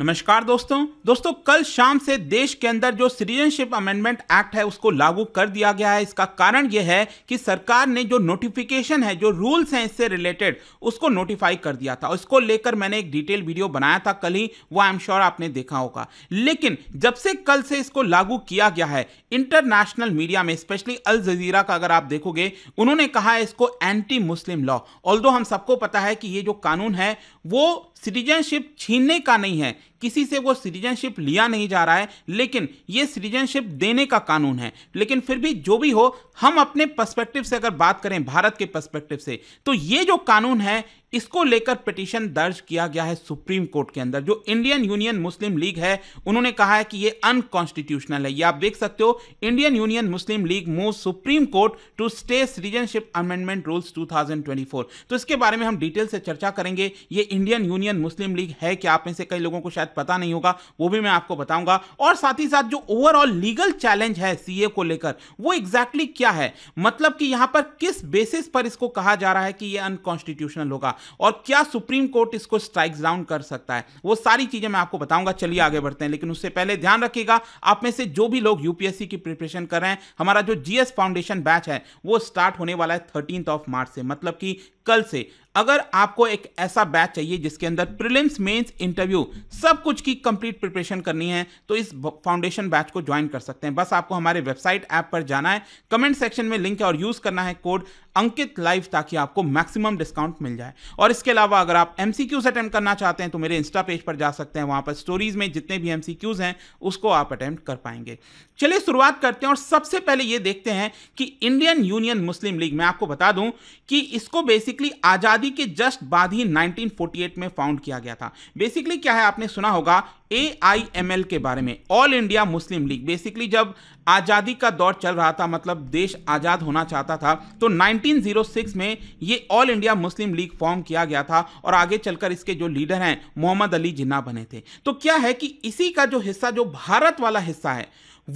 नमस्कार दोस्तों दोस्तों कल शाम से देश के अंदर जो सिटीजनशिप अमेंडमेंट एक्ट है उसको लागू कर दिया गया है इसका कारण यह है कि सरकार ने जो नोटिफिकेशन है जो रूल्स हैं इससे रिलेटेड उसको नोटिफाई कर दिया था उसको लेकर मैंने एक डिटेल वीडियो बनाया था कल ही वो आई एम श्योर आपने देखा होगा लेकिन जब से कल से इसको लागू किया गया है इंटरनेशनल मीडिया में स्पेशली अल जजीरा का अगर आप देखोगे उन्होंने कहा है इसको एंटी मुस्लिम लॉ ऑल हम सबको पता है कि ये जो कानून है वो सिटीजनशिप छीनने का नहीं है किसी से वो सिटीजनशिप लिया नहीं जा रहा है लेकिन ये सिटीजनशिप देने का कानून है लेकिन फिर भी जो भी हो हम अपने पर्सपेक्टिव से अगर बात करें भारत के पर्सपेक्टिव से तो ये जो कानून है इसको लेकर पिटीशन दर्ज किया गया है सुप्रीम कोर्ट के अंदर जो इंडियन यूनियन मुस्लिम लीग है उन्होंने कहा है कि ये अनकॉन्स्टिट्यूशनल है ये आप देख सकते हो Indian Union Muslim League move Supreme Court to stay citizenship amendment rules 2024 तो इसके बारे में हम डिटेल से चर्चा करेंगे ये इंडियन यूनियन मुस्लिम लीग है कि आप में से कई लोगों को शायद शायद पता नहीं होगा वो भी मैं आपको बताऊंगा और साथ ही साथ जो ओवरऑल लीगल चैलेंज है सीए को लेकर वो एग्जैक्टली exactly क्या है मतलब कि यहां पर किस बेसिस पर इसको कहा जा रहा है कि ये अनकॉन्स्टिट्यूशनल होगा और क्या सुप्रीम कोर्ट इसको स्ट्राइक डाउन कर सकता है वो सारी चीजें मैं आपको बताऊंगा चलिए आगे बढ़ते हैं लेकिन उससे पहले ध्यान रखिएगा आप में से जो भी लोग यूपीएससी की प्रिपरेशन कर रहे हैं हमारा जो जीएस फाउंडेशन बैच है वो स्टार्ट होने वाला है थर्टीन ऑफ मार्च से मतलब कि कल से अगर आपको एक ऐसा बैच चाहिए जिसके अंदर प्रिलिम्स मेंस इंटरव्यू सब कुछ की कंप्लीट प्रिपरेशन करनी है तो इस फाउंडेशन बैच को ज्वाइन कर सकते हैं बस आपको हमारे वेबसाइट ऐप पर जाना है कमेंट सेक्शन में लिंक है और यूज़ करना है कोड अंकित लाइव ताकि आपको मैक्सिमम डिस्काउंट मिल जाए और इसके अलावा अगर आप एम सी क्यूज करना चाहते हैं तो मेरे इंस्टा पेज पर जा सकते हैं वहाँ पर स्टोरीज में जितने भी एम क्यूज हैं उसको आप अटैम्प्ट कर पाएंगे चलिए शुरुआत करते हैं और सबसे पहले ये देखते हैं कि इंडियन यूनियन मुस्लिम लीग मैं आपको बता दूं कि इसको बेसिकली आज़ादी के जस्ट बाद ही 1948 में फाउंड किया गया था बेसिकली क्या है आपने सुना होगा ए आई एम एल के बारे में All India Muslim League basically जब आज़ादी का दौर चल रहा था मतलब देश आज़ाद होना चाहता था तो 1906 में ये All India Muslim League form किया गया था और आगे चलकर इसके जो लीडर हैं मोहम्मद अली जिन्ना बने थे तो क्या है कि इसी का जो हिस्सा जो भारत वाला हिस्सा है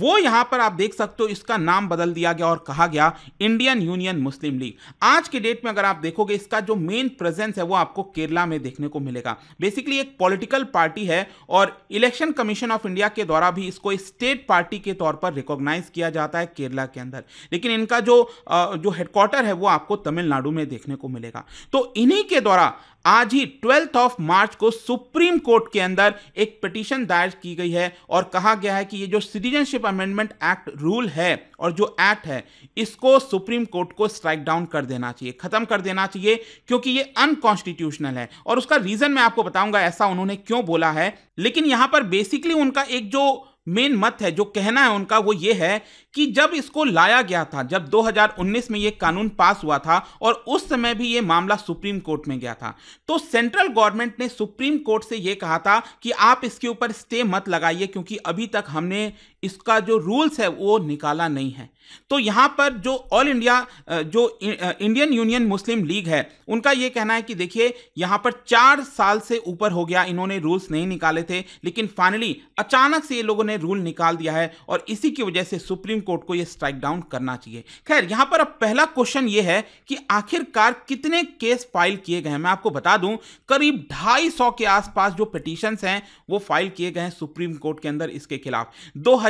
वो यहां पर आप देख सकते हो इसका नाम बदल दिया गया और कहा गया इंडियन यूनियन मुस्लिम लीग आज के डेट में अगर आप देखोगे इसका जो मेन प्रेजेंस है वो आपको केरला में देखने को मिलेगा बेसिकली एक पॉलिटिकल पार्टी है और इलेक्शन कमीशन ऑफ इंडिया के द्वारा भी इसको स्टेट पार्टी के तौर पर रिकॉग्नाइज किया जाता है केरला के अंदर लेकिन इनका जो जो हेडक्वार्टर है वो आपको तमिलनाडु में देखने को मिलेगा तो इन्हीं के द्वारा आज ही ट्वेल्थ ऑफ मार्च को सुप्रीम कोर्ट के अंदर एक पिटीशन दायर की गई है और कहा गया है कि ये जो सिटीजनशिप अमेंडमेंट एक्ट रूल है और जो एक्ट है इसको सुप्रीम कोर्ट को स्ट्राइक डाउन कर देना चाहिए खत्म कर देना चाहिए क्योंकि ये अनकॉन्स्टिट्यूशनल है और उसका रीजन मैं आपको बताऊंगा ऐसा उन्होंने क्यों बोला है लेकिन यहां पर बेसिकली उनका एक जो मेन मत है जो कहना है उनका वो ये है कि जब इसको लाया गया था जब 2019 में ये कानून पास हुआ था और उस समय भी ये मामला सुप्रीम कोर्ट में गया था तो सेंट्रल गवर्नमेंट ने सुप्रीम कोर्ट से ये कहा था कि आप इसके ऊपर स्टे मत लगाइए क्योंकि अभी तक हमने इसका जो रूल्स है वो निकाला नहीं है तो यहां पर जो ऑल इंडिया जो इंडियन यूनियन मुस्लिम लीग है उनका यह कहना है कि देखिए यहां पर चार साल से ऊपर हो गया इन्होंने रूल्स नहीं निकाले थे लेकिन फाइनली अचानक से ये लोगों ने रूल निकाल दिया है और इसी की वजह से सुप्रीम कोर्ट को ये स्ट्राइक डाउन करना चाहिए खैर यहां पर अब पहला क्वेश्चन यह है कि आखिरकार कितने केस फाइल किए गए मैं आपको बता दूं करीब ढाई के आसपास जो पिटिशन हैं वो फाइल किए गए सुप्रीम कोर्ट के अंदर इसके खिलाफ दो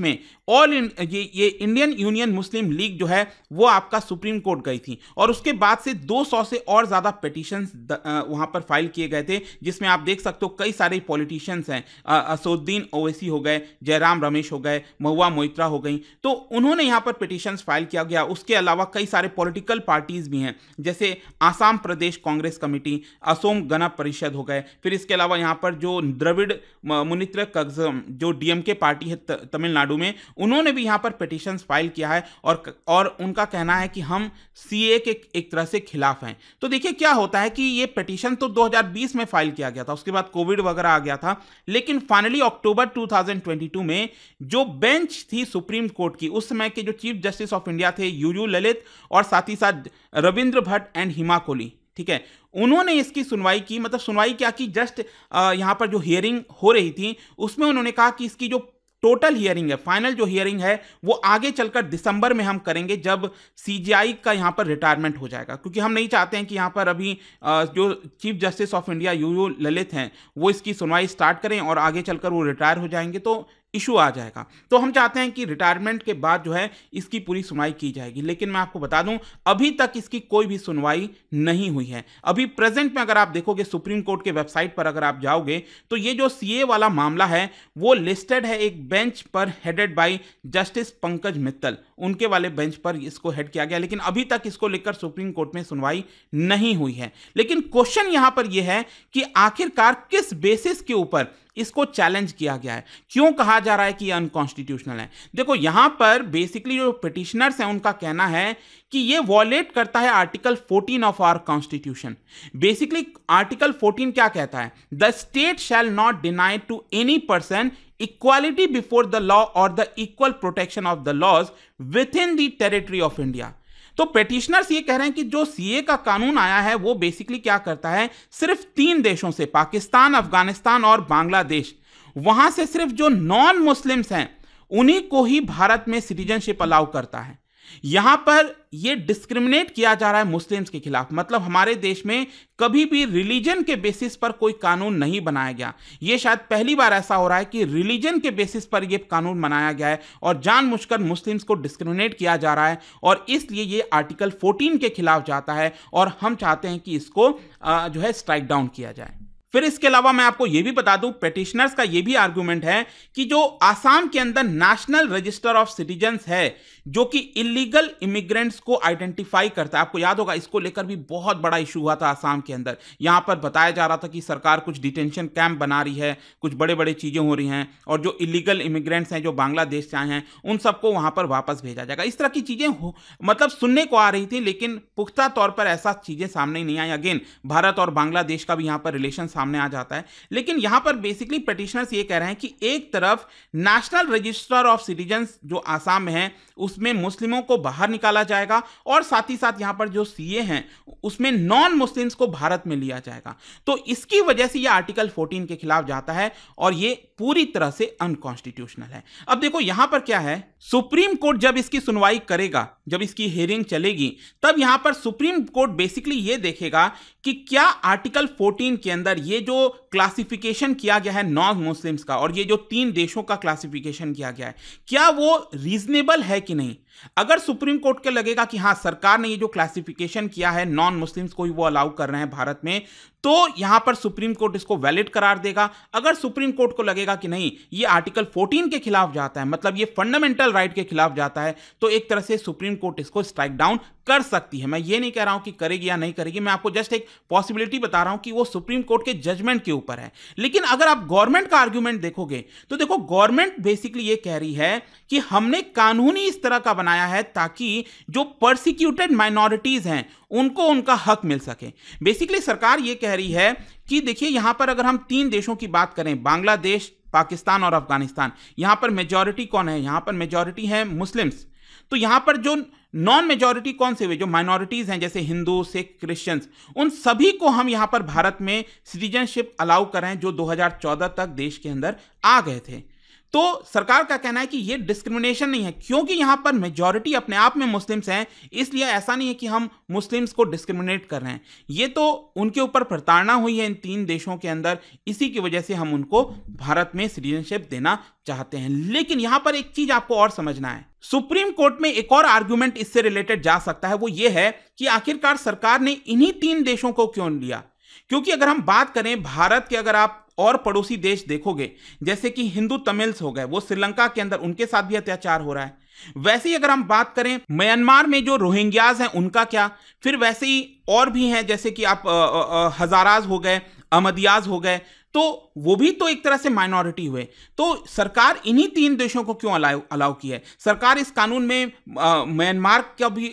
में ऑल ये, ये Indian Indian Union Muslim League जो है वो आपका सुप्रीम कोर्ट गई थी और उसके बाद से 200 से और ज़्यादा पिटिशन वहाँ पर फाइल किए गए थे जिसमें आप देख सकते हो कई सारे पॉलिटिशियंस हैं असुद्दीन ओवैसी हो गए जयराम रमेश हो गए महुआ मोइत्रा हो गई तो उन्होंने यहाँ पर पिटिशन फाइल किया गया उसके अलावा कई सारे पॉलिटिकल पार्टीज भी हैं जैसे आसाम प्रदेश कांग्रेस कमेटी असोम गण परिषद हो गए फिर इसके अलावा यहाँ पर जो द्रविड़ मुनित्र कगजम जो डीएमके पार्टी है तमिलनाडु में उन्होंने भी यहाँ पर पटिशन्स फाइल किया है और और उनका कहना है कि हम सी ए के एक तरह से खिलाफ हैं तो देखिए क्या होता है कि ये पटिशन तो 2020 में फाइल किया गया था उसके बाद कोविड वगैरह आ गया था लेकिन फाइनली अक्टूबर 2022 में जो बेंच थी सुप्रीम कोर्ट की उस समय के जो चीफ जस्टिस ऑफ इंडिया थे यू यू ललित और साथ ही साथ रविंद्र भट्ट एंड हिमा कोहली ठीक है उन्होंने इसकी सुनवाई की मतलब सुनवाई क्या की जस्ट यहाँ पर जो हियरिंग हो रही थी उसमें उन्होंने कहा कि इसकी जो टोटल हियरिंग है फाइनल जो हियरिंग है वो आगे चलकर दिसंबर में हम करेंगे जब सीजीआई का यहाँ पर रिटायरमेंट हो जाएगा क्योंकि हम नहीं चाहते हैं कि यहाँ पर अभी जो Chief Justice of India U U Lalit हैं वो इसकी सुनवाई स्टार्ट करें और आगे चलकर वो रिटायर हो जाएंगे तो इशू आ जाएगा तो हम चाहते हैं कि रिटायरमेंट के बाद जो है इसकी पूरी सुनवाई की जाएगी लेकिन मैं आपको बता दूं अभी तक इसकी कोई भी सुनवाई नहीं हुई है अभी प्रेजेंट में अगर आप देखोगे सुप्रीम कोर्ट के वेबसाइट पर अगर आप जाओगे तो ये जो सीए वाला मामला है वो लिस्टेड है एक बेंच पर headed by Justice Pankaj Mittal उनके वाले बेंच पर इसको हेड किया गया लेकिन अभी तक इसको लेकर सुप्रीम कोर्ट में सुनवाई नहीं हुई है लेकिन क्वेश्चन यहां पर यह है कि आखिरकार किस बेसिस के ऊपर इसको चैलेंज किया गया है क्यों कहा जा रहा है कि यह अनकॉन्स्टिट्यूशनल है देखो यहां पर बेसिकली जो पिटिशनर्स हैं उनका कहना है कि यह वॉलेट करता है article 14 of our constitution basically article 14 क्या कहता है the state shall not denied to any person before the law और the equal protection of the laws within the territory of India तो पेटिशनर्स ये कह रहे हैं कि जो सीए का कानून आया है वो बेसिकली क्या करता है सिर्फ तीन देशों से पाकिस्तान अफगानिस्तान और बांग्लादेश वहां से सिर्फ जो नॉन मुस्लिम्स हैं उन्हीं को ही भारत में सिटीजनशिप अलाउ करता है यहां पर यह डिस्क्रिमिनेट किया जा रहा है मुस्लिम्स के खिलाफ मतलब हमारे देश में कभी भी रिलीजन के बेसिस पर कोई कानून नहीं बनाया गया यह शायद पहली बार ऐसा हो रहा है कि रिलीजन के बेसिस पर यह कानून बनाया गया है और जानबूझकर मुस्लिम्स को डिस्क्रिमिनेट किया जा रहा है और इसलिए यह आर्टिकल 14 के खिलाफ जाता है और हम चाहते हैं कि इसको जो है स्ट्राइक डाउन किया जाए फिर इसके अलावा मैं आपको यह भी बता दूं पेटिशनर्स का यह भी आर्ग्यूमेंट है कि जो आसाम के अंदर नेशनल रजिस्टर ऑफ सिटीजन्स है जो कि इलीगल इमिग्रेंट्स को आइडेंटिफाई करता है आपको याद होगा इसको लेकर भी बहुत बड़ा इशू हुआ था आसाम के अंदर यहां पर बताया जा रहा था कि सरकार कुछ डिटेंशन कैंप बना रही है कुछ बड़े बड़े चीज़ें हो रही हैं और जो इलीगल इमिग्रेंट्स हैं जो बांग्लादेश से आए हैं उन सबको वहां पर वापस भेजा जाएगा इस तरह की चीज़ें मतलब सुनने को आ रही थी लेकिन पुख्ता तौर पर ऐसा चीज़ें सामने नहीं आई अगेन भारत और बांग्लादेश का भी यहाँ पर रिलेशन सामने आ जाता है लेकिन यहाँ पर बेसिकली पटिशनर्स ये कह रहे हैं कि एक तरफ नेशनल रजिस्टर ऑफ सिटीजन्स जो आसाम में है उसमें मुस्लिमों को बाहर निकाला जाएगा और साथ ही साथ यहाँ पर जो सीए हैं उसमें नॉन मुस्लिम्स को भारत में लिया जाएगा तो इसकी वजह से यह आर्टिकल फोर्टीन के खिलाफ जाता है और ये पूरी तरह से अनकॉन्स्टिट्यूशनल है अब देखो यहां पर क्या है सुप्रीम कोर्ट जब इसकी सुनवाई करेगा जब इसकी हेयरिंग चलेगी तब यहां पर सुप्रीम कोर्ट बेसिकली यह देखेगा कि क्या आर्टिकल 14 के अंदर ये जो क्लासिफिकेशन किया गया है नॉन मुस्लिम्स का और ये जो तीन देशों का क्लासिफिकेशन किया गया है क्या वो रीजनेबल है कि नहीं अगर सुप्रीम कोर्ट के लगेगा कि हाँ सरकार ने ये जो क्लासिफिकेशन किया है नॉन मुस्लिम्स को ही वो अलाउ कर रहे हैं भारत में तो यहां पर सुप्रीम कोर्ट इसको वैलिड करार देगा अगर सुप्रीम कोर्ट को लगेगा कि नहीं ये आर्टिकल 14 के खिलाफ जाता है मतलब ये फंडामेंटल राइट के खिलाफ जाता है तो एक तरह से सुप्रीम कोर्ट इसको स्ट्राइक डाउन कर सकती है मैं ये नहीं कह रहा हूं कि करेगी या नहीं करेगी मैं आपको जस्ट एक पॉसिबिलिटी बता रहा हूं कि वो सुप्रीम कोर्ट के जजमेंट के ऊपर है लेकिन अगर आप गवर्नमेंट का आर्ग्यूमेंट देखोगे तो देखो गवर्नमेंट बेसिकली ये कह रही है कि हमने कानूनी इस तरह का बना बनाया है ताकि जो प्रोसिक्यूटेड माइनॉरिटीज़ हैं उनको उनका हक मिल सके बेसिकली सरकार ये कह रही है कि देखिए यहाँ पर अगर हम तीन देशों की बात करें बांग्लादेश पाकिस्तान और अफगानिस्तान यहाँ पर मेजॉरिटी कौन है यहाँ पर मेजॉरिटी है मुस्लिम्स तो यहाँ पर जो नॉन मेजॉरिटी कौन से हुए जो माइनॉरिटीज़ हैं जैसे हिंदू सिख क्रिश्चियंस उन सभी को हम यहाँ पर भारत में सिटीजनशिप अलाउ करें जो 2014 तक देश के अंदर आ गए थे तो सरकार का कहना है कि ये डिस्क्रिमिनेशन नहीं है क्योंकि यहां पर मेजॉरिटी अपने आप में मुस्लिम्स हैं इसलिए ऐसा नहीं है कि हम मुस्लिम्स को डिस्क्रिमिनेट कर रहे हैं ये तो उनके ऊपर प्रताड़ना हुई है इन तीन देशों के अंदर इसी की वजह से हम उनको भारत में सिटीजनशिप देना चाहते हैं लेकिन यहां पर एक चीज आपको और समझना है सुप्रीम कोर्ट में एक और आर्ग्यूमेंट इससे रिलेटेड जा सकता है वो ये है कि आखिरकार सरकार ने इन्हीं तीन देशों को क्यों लिया क्योंकि अगर हम बात करें भारत के अगर आप और पड़ोसी देश देखोगे जैसे कि हिंदू तमिल्स हो गए वो श्रीलंका के अंदर उनके साथ भी अत्याचार हो रहा है वैसे ही अगर हम बात करें म्यांमार में जो रोहिंग्याज हैं उनका क्या फिर वैसे ही और भी हैं जैसे कि आप हजाराज हो गए अमदियाज हो गए तो वो भी तो एक तरह से माइनॉरिटी हुए तो सरकार इन्हीं तीन देशों को क्यों अलाउ अलाउ की है सरकार इस कानून में म्यांमार का भी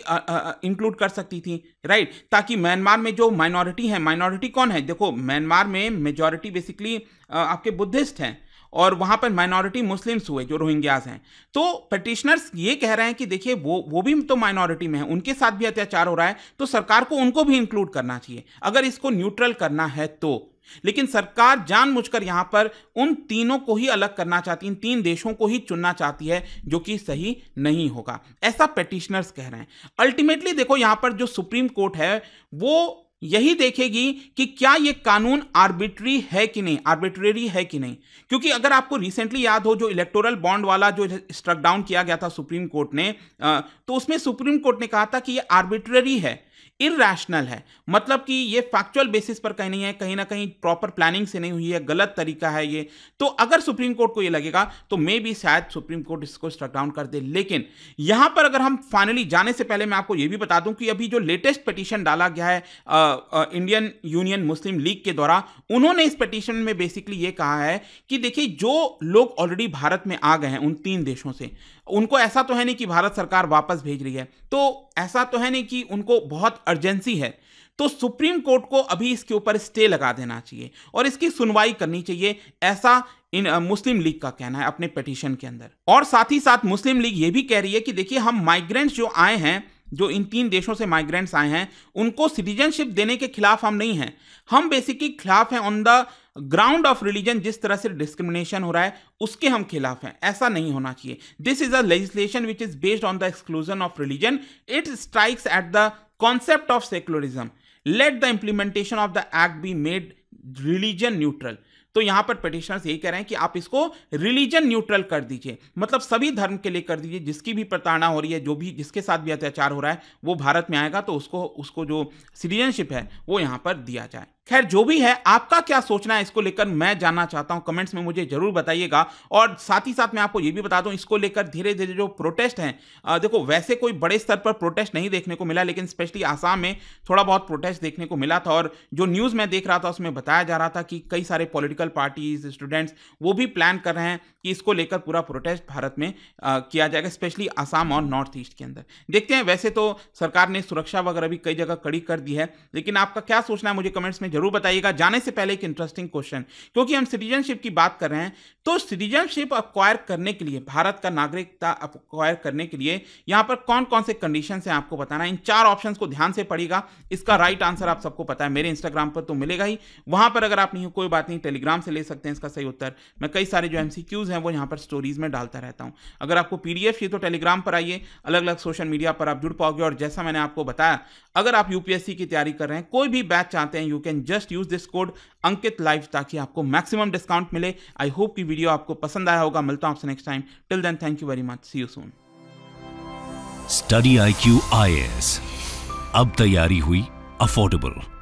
इंक्लूड कर सकती थी राइट ताकि म्यांमार में जो माइनॉरिटी है माइनॉरिटी कौन है देखो म्यांमार में मेजॉरिटी बेसिकली आपके बुद्धिस्ट हैं और वहाँ पर माइनॉरिटी मुस्लिम्स हुए जो रोहिंग्याज हैं तो पटिशनर्स ये कह रहे हैं कि देखिए वो वो भी तो माइनॉरिटी में है उनके साथ भी अत्याचार हो रहा है तो सरकार को उनको भी इंक्लूड करना चाहिए अगर इसको न्यूट्रल करना है तो लेकिन सरकार जानबूझकर यहां पर उन तीनों को ही अलग करना चाहती है इन तीन देशों को ही चुनना चाहती है जो कि सही नहीं होगा ऐसा पेटिशनर्स कह रहे हैं अल्टीमेटली देखो यहां पर जो सुप्रीम कोर्ट है वो यही देखेगी कि क्या ये कानून आर्बिट्री है कि नहीं आर्बिट्रेरी है कि नहीं क्योंकि अगर आपको रिसेंटली याद हो जो इलेक्टोरल बॉन्ड वाला जो स्ट्रक डाउन किया गया था सुप्रीम कोर्ट ने तो उसमें सुप्रीम कोर्ट ने कहा था कि ये आर्बिट्रेरी है इरेशनल है मतलब कि ये फैक्चुअल बेसिस पर कहीं नहीं है कहीं ना कहीं प्रॉपर प्लानिंग से नहीं हुई है गलत तरीका है ये तो अगर सुप्रीम कोर्ट को ये लगेगा तो मे भी शायद सुप्रीम कोर्ट इसको स्ट्रक डाउन कर दे लेकिन यहां पर अगर हम फाइनली जाने से पहले मैं आपको ये भी बता दूं कि अभी जो लेटेस्ट पटिशन डाला गया है आ, आ, इंडियन यूनियन मुस्लिम लीग के द्वारा उन्होंने इस पटिशन में बेसिकली ये कहा है कि देखिए जो लोग ऑलरेडी भारत में आ गए हैं उन तीन देशों से उनको ऐसा तो है नहीं कि भारत सरकार वापस भेज रही है तो ऐसा तो है नहीं कि उनको बहुत अर्जेंसी है तो सुप्रीम कोर्ट को अभी इसके ऊपर स्टे लगा देना चाहिए और इसकी सुनवाई करनी चाहिए ऐसा इन मुस्लिम लीग का कहना है अपने पटिशन के अंदर और साथ ही साथ मुस्लिम लीग ये भी कह रही है कि देखिए हम माइग्रेंट्स जो आए हैं जो इन तीन देशों से माइग्रेंट्स आए हैं उनको सिटीजनशिप देने के खिलाफ हम नहीं हैं हम बेसिकली खिलाफ हैं on the ground of religion जिस तरह से डिस्क्रिमिनेशन हो रहा है उसके हम खिलाफ हैं ऐसा नहीं होना चाहिए this is a legislation which is based on the exclusion of religion it strikes at the concept of secularism let the implementation of the act be made religion neutral तो यहां पर पिटिशनर्स यही कह रहे हैं कि आप इसको रिलीजन न्यूट्रल कर दीजिए मतलब सभी धर्म के लिए कर दीजिए जिसकी भी प्रताड़ना हो रही है जो भी जिसके साथ भी अत्याचार हो रहा है वो भारत में आएगा तो उसको उसको जो सिटीजनशिप है वो यहां पर दिया जाए खैर जो भी है आपका क्या सोचना है इसको लेकर मैं जानना चाहता हूं कमेंट्स में मुझे जरूर बताइएगा और साथ ही साथ मैं आपको ये भी बता दूं इसको लेकर धीरे धीरे जो प्रोटेस्ट हैं देखो वैसे कोई बड़े स्तर पर प्रोटेस्ट नहीं देखने को मिला लेकिन स्पेशली आसाम में थोड़ा बहुत प्रोटेस्ट देखने को मिला था और जो न्यूज़ मैं देख रहा था उसमें बताया जा रहा था कि कई सारे पॉलिटिकल पार्टीज स्टूडेंट्स वो भी प्लान कर रहे हैं कि इसको लेकर पूरा प्रोटेस्ट भारत में किया जाएगा स्पेशली आसाम और नॉर्थ ईस्ट के अंदर देखते हैं वैसे तो सरकार ने सुरक्षा वगैरह भी कई जगह कड़ी कर दी है लेकिन आपका क्या सोचना है मुझे कमेंट्स में जरूर बताइएगा जाने से पहले एक इंटरेस्टिंग क्वेश्चन क्योंकि हम सिटीजनशिप की बात कर रहे हैं तो सिटीजनशिप अक्वायर करने के लिए भारत का नागरिकता अक्वायर करने के लिए यहां पर कौन कौन से कंडीशन है आपको बताना इन चार ऑप्शन को ध्यान से पड़ेगा इसका राइट आंसर आप सबको पता है मेरे इंस्टाग्राम पर तो मिलेगा ही वहां पर अगर आप नहीं हो कोई बात नहीं टेलीग्राम से ले सकते हैं इसका सही उत्तर मैं कई सारे जो एमसीक्यूज हैं वो यहां पर स्टोरीज में डालता रहता हूं अगर आपको पीडीएफ चाहिए तो टेलीग्राम पर आइए अलग अलग सोशल मीडिया पर आप जुड़ पाओगे और जैसा मैंने आपको बताया अगर आप यूपीएससी की तैयारी कर रहे हैं कोई भी बैच चाहते हैं you can just use this code Ankit live ताकि आपको मैक्सिमम डिस्काउंट मिले आई होप कि वीडियो आपको पसंद आया होगा मिलता हूं आपसे next time till then thank you very much see you soon study IQ IAS एस अब तैयारी हुई अफोर्डेबल